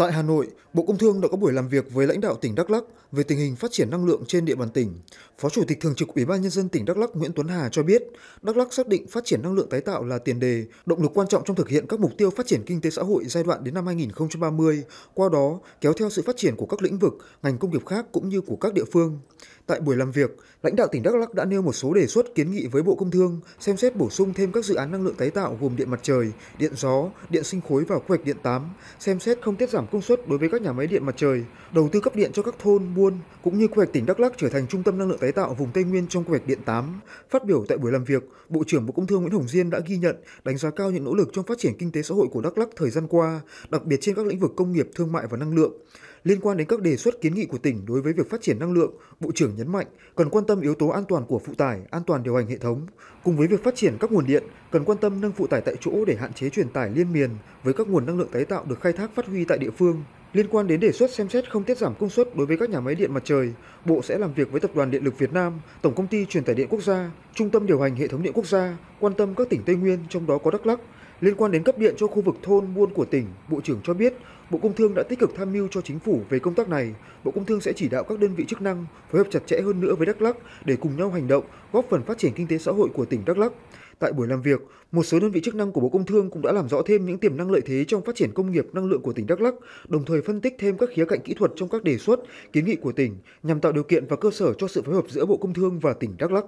Tại Hà Nội, Bộ Công Thương đã có buổi làm việc với lãnh đạo tỉnh Đắk Lắk về tình hình phát triển năng lượng trên địa bàn tỉnh. Phó Chủ tịch Thường trực Ủy ban nhân dân tỉnh Đắk Lắk Nguyễn Tuấn Hà cho biết, Đắk Lắk xác định phát triển năng lượng tái tạo là tiền đề, động lực quan trọng trong thực hiện các mục tiêu phát triển kinh tế xã hội giai đoạn đến năm 2030, qua đó kéo theo sự phát triển của các lĩnh vực, ngành công nghiệp khác cũng như của các địa phương. Tại buổi làm việc, lãnh đạo tỉnh Đắk Lắk đã nêu một số đề xuất kiến nghị với Bộ Công Thương xem xét bổ sung thêm các dự án năng lượng tái tạo gồm điện mặt trời, điện gió, điện sinh khối vào quy hoạch điện 8, xem xét không tiết giảm công suất đối với các nhà máy điện mặt trời, đầu tư cấp điện cho các thôn, buôn cũng như quy hoạch tỉnh Đắk Lắk trở thành trung tâm năng lượng tái tạo vùng Tây Nguyên trong quy hoạch điện 8. Phát biểu tại buổi làm việc, Bộ trưởng Bộ Công Thương Nguyễn Hồng Diên đã ghi nhận, đánh giá cao những nỗ lực trong phát triển kinh tế xã hội của Đắk Lắk thời gian qua, đặc biệt trên các lĩnh vực công nghiệp, thương mại và năng lượng. Liên quan đến các đề xuất kiến nghị của tỉnh đối với việc phát triển năng lượng, Bộ trưởng nhấn mạnh cần quan tâm yếu tố an toàn của phụ tải, an toàn điều hành hệ thống. Cùng với việc phát triển các nguồn điện, cần quan tâm nâng phụ tải tại chỗ để hạn chế truyền tải liên miền với các nguồn năng lượng tái tạo được khai thác phát huy tại địa phương. Liên quan đến đề xuất xem xét không tiết giảm công suất đối với các nhà máy điện mặt trời, Bộ sẽ làm việc với Tập đoàn Điện lực Việt Nam, Tổng công ty Truyền tải điện quốc gia, Trung tâm điều hành hệ thống điện quốc gia, quan tâm các tỉnh Tây Nguyên trong đó có Đắk Lắk Liên quan đến cấp điện cho khu vực thôn buôn của tỉnh, Bộ trưởng cho biết Bộ Công Thương đã tích cực tham mưu cho chính phủ về công tác này. Bộ Công Thương sẽ chỉ đạo các đơn vị chức năng phối hợp chặt chẽ hơn nữa với Đắk Lắk để cùng nhau hành động, góp phần phát triển kinh tế xã hội của tỉnh Đắk Lắk. Tại buổi làm việc, một số đơn vị chức năng của Bộ Công Thương cũng đã làm rõ thêm những tiềm năng lợi thế trong phát triển công nghiệp năng lượng của tỉnh Đắk Lắk, đồng thời phân tích thêm các khía cạnh kỹ thuật trong các đề xuất, kiến nghị của tỉnh nhằm tạo điều kiện và cơ sở cho sự phối hợp giữa Bộ Công Thương và tỉnh Đắk Lắk.